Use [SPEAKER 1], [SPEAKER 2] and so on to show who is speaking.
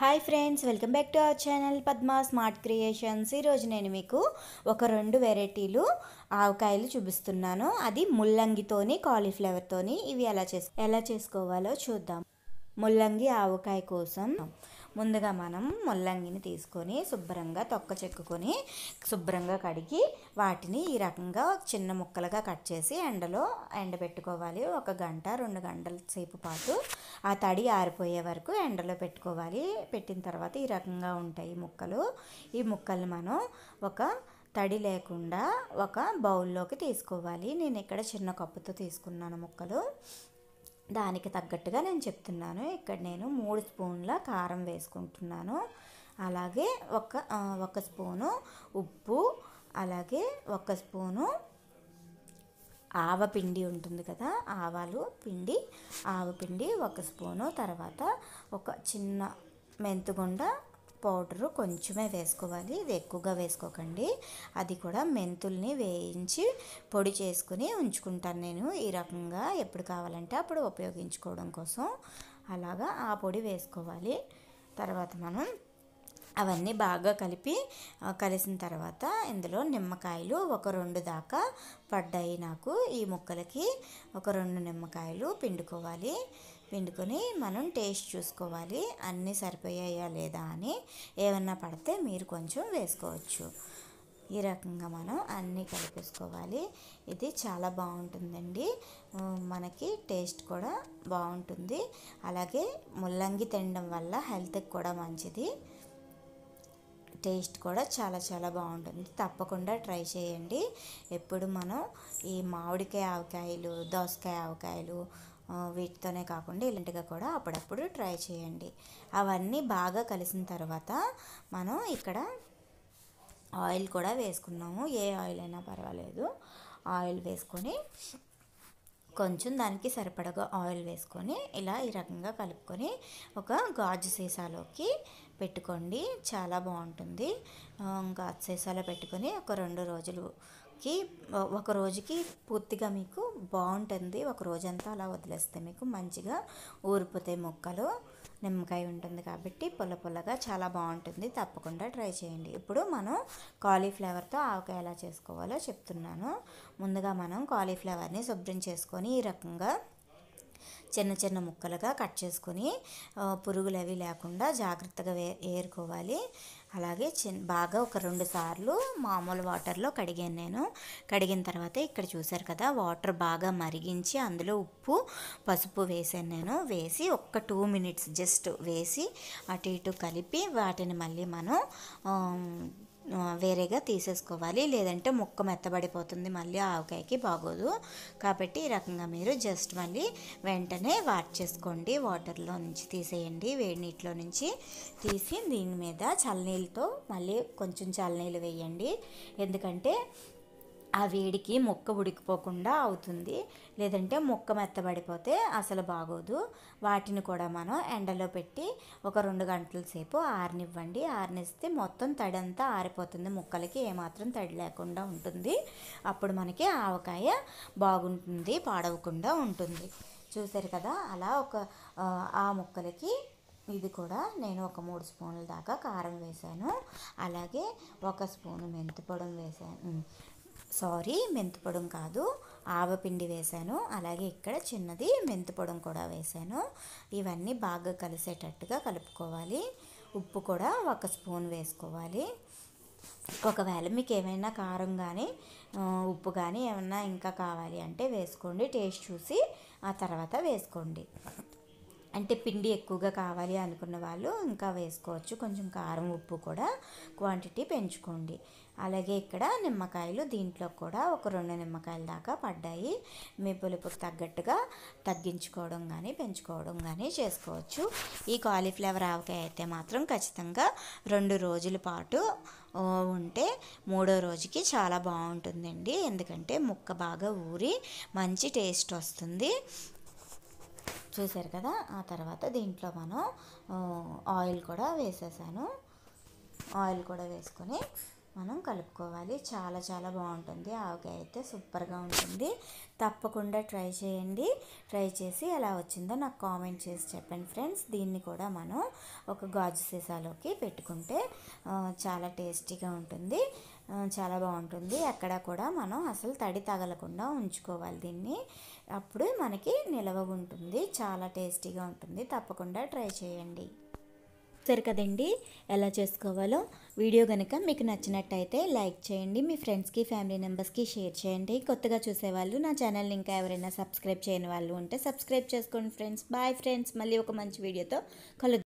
[SPEAKER 1] hi friends welcome back to our channel Padma smart creations ఈరోజు నేను మీకు ఒక రెండు వెరైటీలు ఆవకాయలు చూపిస్తున్నాను అది ముల్లంగితోని కాలీఫ్లవర్తోని ఇవి ఎలా చేసు ఎలా చేసుకోవాలో చూద్దాం ముల్లంగి ఆవకాయ కోసం ముందుగా మనం ముల్లంగిని తీసుకొని శుభ్రంగా తొక్క చెక్కుకొని శుభ్రంగా కడిగి వాటిని ఈ రకంగా చిన్న ముక్కలుగా కట్ చేసి ఎండలో ఎండబెట్టుకోవాలి ఒక గంట రెండు గంటల సేపు పాటు ఆ తడి ఆరిపోయే వరకు ఎండలో పెట్టుకోవాలి పెట్టిన తర్వాత ఈ రకంగా ఉంటాయి ముక్కలు ఈ ముక్కలు మనం ఒక తడి లేకుండా ఒక బౌల్లోకి తీసుకోవాలి నేను ఇక్కడ చిన్న కప్పుతో తీసుకున్నాను ముక్కలు దానికి తగ్గట్టుగా నేను చెప్తున్నాను ఇక్కడ నేను మూడు స్పూన్ల కారం వేసుకుంటున్నాను అలాగే ఒక ఒక స్పూను ఉప్పు అలాగే ఒక స్పూను ఆవ పిండి ఉంటుంది కదా ఆవాలు పిండి ఆవ పిండి ఒక స్పూను తర్వాత ఒక చిన్న మెంతుగుండ పౌడరు కొంచెమే వేసుకోవాలి ఇది ఎక్కువగా వేసుకోకండి అది కూడా మెంతుల్ని వేయించి పొడి చేసుకుని ఉంచుకుంటాను నేను ఈ రకంగా ఎప్పుడు కావాలంటే అప్పుడు ఉపయోగించుకోవడం కోసం అలాగా ఆ పొడి వేసుకోవాలి తర్వాత మనం అవన్నీ బాగా కలిపి కలిసిన తర్వాత ఇందులో నిమ్మకాయలు ఒక రెండు దాకా పడ్డాయి నాకు ఈ ముక్కలకి ఒక రెండు నిమ్మకాయలు పిండుకోవాలి పిండుకొని మనం టేస్ట్ చూసుకోవాలి అన్నీ సరిపోయాయా లేదా అని ఏమన్నా పడితే మీరు కొంచెం వేసుకోవచ్చు ఈ రకంగా మనం అన్నీ కలిపేసుకోవాలి ఇది చాలా బాగుంటుందండి మనకి టేస్ట్ కూడా బాగుంటుంది అలాగే ముల్లంగి తినడం వల్ల హెల్త్కి కూడా మంచిది టేస్ట్ కూడా చాలా చాలా బాగుంటుంది తప్పకుండా ట్రై చేయండి ఎప్పుడు మనం ఈ మామిడికాయ ఆవకాయలు దోసకాయ ఆవకాయలు వీటితోనే కాకుండా ఇలాంటిగా కూడా అప్పుడప్పుడు ట్రై చేయండి అవన్నీ బాగా కలిసిన తర్వాత మనం ఇక్కడ ఆయిల్ కూడా వేసుకున్నాము ఏ ఆయిల్ అయినా పర్వాలేదు ఆయిల్ వేసుకొని కొంచెం దానికి సరిపడగా ఆయిల్ వేసుకొని ఇలా ఈ రకంగా కలుపుకొని ఒక గాజు సీసాలోకి పెట్టుకోండి చాలా బాగుంటుంది గాజు సీసాలో పెట్టుకొని ఒక రెండు రోజులు కి ఒక రోజుకి పూర్తిగా మీకు బాగుంటుంది ఒక రోజంతా అలా వదిలేస్తే మీకు మంచిగా ఊరిపోతాయి మొక్కలు నిమ్మకాయ ఉంటుంది కాబట్టి పుల్ల పుల్లగా చాలా బాగుంటుంది తప్పకుండా ట్రై చేయండి ఇప్పుడు మనం కాలీఫ్లవర్తో ఆవకాయ ఎలా చేసుకోవాలో చెప్తున్నాను ముందుగా మనం కాలీఫ్లవర్ని శుభ్రం చేసుకొని ఈ రకంగా చిన్న చిన్న ముక్కలుగా కట్ చేసుకొని పురుగులు అవి లేకుండా జాగ్రత్తగా వే ఏరుకోవాలి అలాగే చిన్న బాగా ఒక రెండు సార్లు మామూలు వాటర్లో కడిగాను నేను కడిగిన తర్వాత ఇక్కడ చూశారు కదా వాటర్ బాగా మరిగించి అందులో ఉప్పు పసుపు వేసాను నేను వేసి ఒక్క టూ మినిట్స్ జస్ట్ వేసి అటు ఇటు కలిపి వాటిని మళ్ళీ మనం వేరేగా తీసేసుకోవాలి లేదంటే ముక్క మెత్తబడిపోతుంది మళ్ళీ ఆవకాయకి బాగోదు కాబట్టి ఈ రకంగా మీరు జస్ట్ మళ్ళీ వెంటనే వాట్ చేసుకోండి వాటర్లో నుంచి తీసేయండి వేడి నీటిలో నుంచి తీసి దీని మీద చల్లనీళ్ళతో మళ్ళీ కొంచెం చల్లనీళ్ళు వేయండి ఎందుకంటే ఆ వేడికి మొక్క ఉడికిపోకుండా అవుతుంది లేదంటే మొక్క మెత్తబడిపోతే అసలు బాగోదు వాటిని కూడా మనం ఎండలో పెట్టి ఒక రెండు గంటల సేపు ఆరినివ్వండి ఆరినిస్తే మొత్తం తడంతా ఆరిపోతుంది ముక్కలకి ఏమాత్రం తడి లేకుండా ఉంటుంది అప్పుడు మనకి ఆవకాయ బాగుంటుంది పాడవకుండా ఉంటుంది చూసారు కదా అలా ఒక ఆ ముక్కలకి ఇది కూడా నేను ఒక మూడు స్పూన్ల దాకా కారం వేశాను అలాగే ఒక స్పూన్ మెంతిపొడం వేశాను సారీ మెంతిపొడం కాదు ఆవపిండి వేశాను అలాగే ఇక్కడ చిన్నది మెంతిపొడం కూడా వేశాను ఇవన్నీ బాగా కలిసేటట్టుగా కలుపుకోవాలి ఉప్పు కూడా ఒక స్పూన్ వేసుకోవాలి ఒకవేళ మీకు ఏమైనా కారం కానీ ఉప్పు కానీ ఏమైనా ఇంకా కావాలి అంటే వేసుకోండి టేస్ట్ చూసి ఆ తర్వాత వేసుకోండి అంటే పిండి ఎక్కువగా కావాలి అనుకున్న వాళ్ళు ఇంకా వేసుకోవచ్చు కొంచెం కారం ఉప్పు కూడా క్వాంటిటీ పెంచుకోండి అలాగే ఇక్కడ నిమ్మకాయలు దీంట్లో కూడా ఒక రెండు నిమ్మకాయల దాకా పడ్డాయి మీ పులుపుకి తగ్గట్టుగా తగ్గించుకోవడం కానీ పెంచుకోవడం కానీ చేసుకోవచ్చు ఈ కాలీఫ్లవర్ ఆవకాయ అయితే మాత్రం ఖచ్చితంగా రెండు రోజుల పాటు ఉంటే మూడో రోజుకి చాలా బాగుంటుందండి ఎందుకంటే ముక్క బాగా ఊరి మంచి టేస్ట్ వస్తుంది చూసారు కదా ఆ తర్వాత దీంట్లో మనం ఆయిల్ కూడా వేసేసాను ఆయిల్ కూడా వేసుకొని మనం కలుపుకోవాలి చాలా చాలా బాగుంటుంది ఆవకాయ అయితే సూపర్గా ఉంటుంది తప్పకుండా ట్రై చేయండి ట్రై చేసి ఎలా వచ్చిందో నాకు కామెంట్ చేసి చెప్పండి ఫ్రెండ్స్ దీన్ని కూడా మనం ఒక గాజు సీసాలోకి పెట్టుకుంటే చాలా టేస్టీగా ఉంటుంది చాలా బాగుంటుంది ఎక్కడ కూడా మనం అసలు తడి తగలకుండా ఉంచుకోవాలి దీన్ని అప్పుడు మనకి నిలవ ఉంటుంది చాలా టేస్టీగా ఉంటుంది తప్పకుండా ట్రై చేయండి చూసారు కదండి ఎలా చేసుకోవాలో వీడియో కనుక మీకు నచ్చినట్టయితే లైక్ చేయండి మీ ఫ్రెండ్స్కి ఫ్యామిలీ మెంబర్స్కి షేర్ చేయండి కొత్తగా చూసేవాళ్ళు నా ఛానల్ని ఇంకా ఎవరైనా సబ్స్క్రైబ్ చేయని వాళ్ళు ఉంటే సబ్స్క్రైబ్ చేసుకోండి ఫ్రెండ్స్ బాయ్ ఫ్రెండ్స్ మళ్ళీ ఒక మంచి వీడియోతో కలుద్దాం